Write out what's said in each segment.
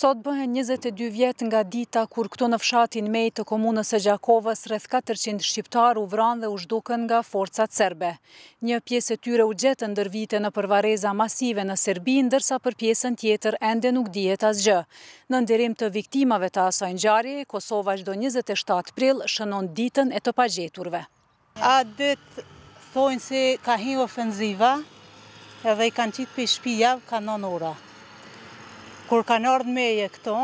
Sot bëhen 22 vjet nga dita kur këto në fshatin mej të komunës e Gjakovës rrëth 400 shqiptar u vran dhe u shduken nga forcat serbe. Një pjesë tyre u gjetë ndër vite në përvareza masive në Serbi, ndërsa për pjesën tjetër ende nuk dijet asgjë. Në ndërim të viktimave të asojnë gjarje, Kosova është 27 pril shënon ditën e të pagjeturve. A dëtë thonë se ka hi ofenziva edhe i kanë qitë për shpijavë kanon ora. Kur kanë ardhë meje këto,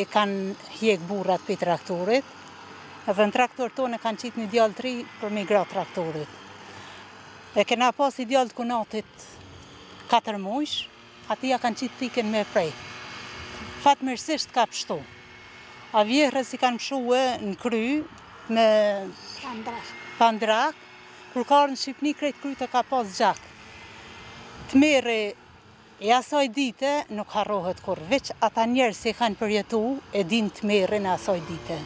i kanë hjek burrat për traktorit, dhe në traktor tonë e kanë qitë një djallë tri për migra traktorit. E kena pas i djallë të kunatit 4 mujsh, ati ja kanë qitë thiken me prej. Fatë mërësisht ka pështu. A vjehrës i kanë pëshuë në kry, me pandrak, kur karë në Shqipni, krejtë kryte ka pas gjak. Të mere E asaj dite nuk harohet kur, veç ata njerë se kanë përjetu e din të merën e asaj dite.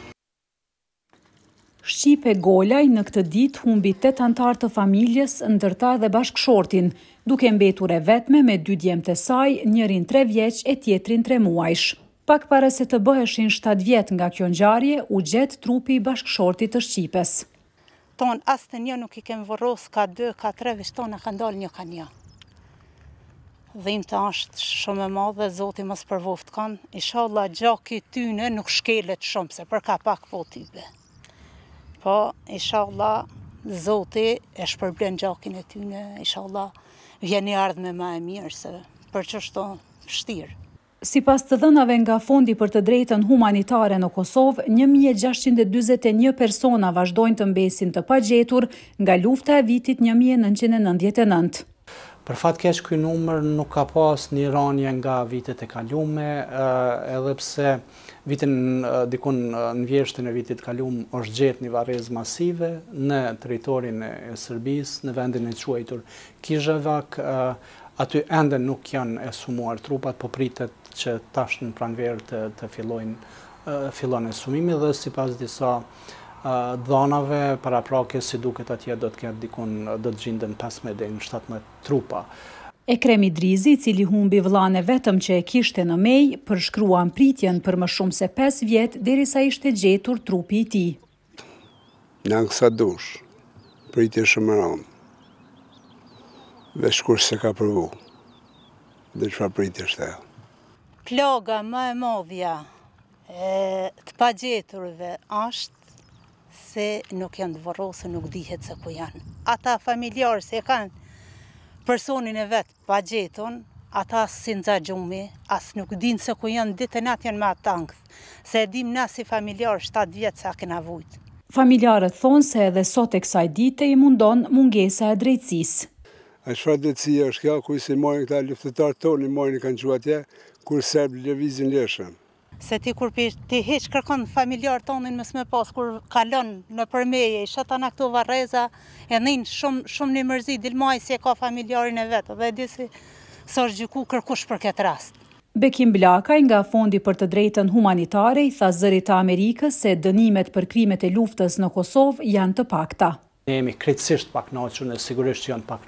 Shqipe Golaj në këtë dit humbi të të antartë të familjes në dhe bashkëshortin, duke mbetur e vetme me dy djemë të saj, njërin tre vjeq e tjetrin tre muajsh. Pak pare se të bëheshin 7 vjet nga kjo nxarje, u gjetë trupi bashkëshortit të Shqipes. Ton, asë të një nuk i kemë vërros, ka 2, ka 3, vështë tona e një ka një të ashtë shumë e madhe dhe zoti mos përvoft kanë. Inshallah gjaki tyne nuk shkelet shumë se për ka pak po tybe. Po inshallah zoti e shpërblen gjakin e tyne, inshallah vjen i ardhme më e mirë se për çështo shtirë. Si pas të dhënave nga fondi për të drejtën humanitare në Kosovë, 1.641 persona vazhdojnë të mbesin të pagjetur nga lufta e vitit 1999. Për fatë kesh këj numër nuk ka pas një ranje nga vitet e kalume, edhe pse vitin dikun në vjeshtin e vitit kalume është gjetë një varez masive në teritorin e Sërbis, në vendin e quajtur Kizhevak, aty ende nuk janë e trupat, po pritet që tashtë në pranverë të fillojnë, fillon e sumimi dhe si pas disa, dhonave, para prake, si duket atje, do të këtë dikun, do të gjindën 15 dhe 17 trupa. E kremi Drizi, cili humbi vlane vetëm që e kishte në mej, përshkrua në pritjen për më shumë se 5 vjetë, deri sa ishte gjetur trupi i ti. Në në kësa dush, pritje shumë rëmë, vesh kur se ka përvu, dhe që fa pritje shte. Ploga, më e modhja, e, të pa gjeturve, ashtë se nuk janë dëvorru, se nuk dihet se ku janë. Ata familjarë se kanë personin e vetë pa gjeton, ata si nëza gjumi, asë nuk dinë se ku janë, ditë e natë janë ma tangë, se edhim na si familjarë 7 vjetë sa kena vujtë. Familjarët thonë se edhe sot e kësaj dite i mundon mungesa e drejtsisë. A shfar dhecija është kjo, ku i si mojnë këta luftetarë tonë, i mojnë i kanë gjuatje, kur serbë lëvizin lëshën se ti kur ti hiq kërkon familjar tonin mës me pas, kur kalon në përmeje, i shëta në këto vareza, e njën shumë, shumë një mërzi, dilmaj si e ka familjarin e vetë, dhe di si së është gjyku kërkush për këtë rast. Bekim Blakaj nga Fondi për të drejtën humanitare i tha zërit të Amerikës se dënimet për krimet e luftës në Kosovë janë të pakta. Ne jemi kretësisht pak e sigurisht që janë pak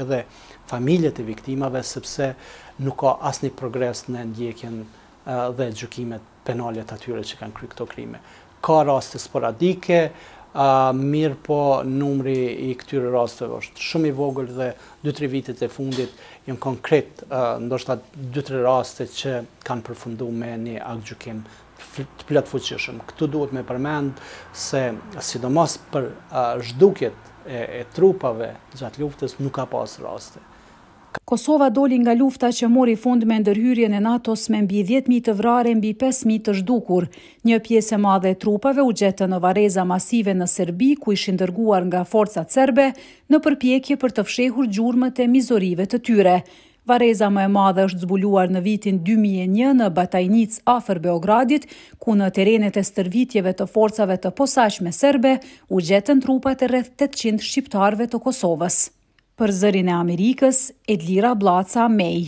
edhe familjet e viktimave sepse nuk ka asni progres në ndjekjen dhe gjukimet penalet atyre që kanë kry këto krime. Ka raste sporadike, mirë po numri i këtyre rasteve është shumë i vogël dhe 2-3 vitet e fundit jënë konkret ndoshta 2-3 raste që kanë përfundu me një akë gjukim të plëtë fuqishëm. Këtu duhet me përmend se sidomos për zhdukjet e trupave gjatë luftës nuk ka pas raste. Kosova doli nga lufta që mori fund me ndërhyrjen e NATO-s me mbi 10.000 të vrarë mbi 5.000 të zhdukur. Një pjesë e madhe e trupave u gjetën në vareza masive në Serbi, ku ishin dërguar nga forcat serbe në përpjekje për të fshehur gjurmët e mizorive të tyre. Vareza më e madhe është zbuluar në vitin 2001 në Batajnic afër Beogradit, ku në terenet e stërvitjeve të forcave të posaçme serbe u gjetën trupat e rreth 800 shqiptarve të Kosovës për zërin e Amerikës, Edlira Blaca Mej.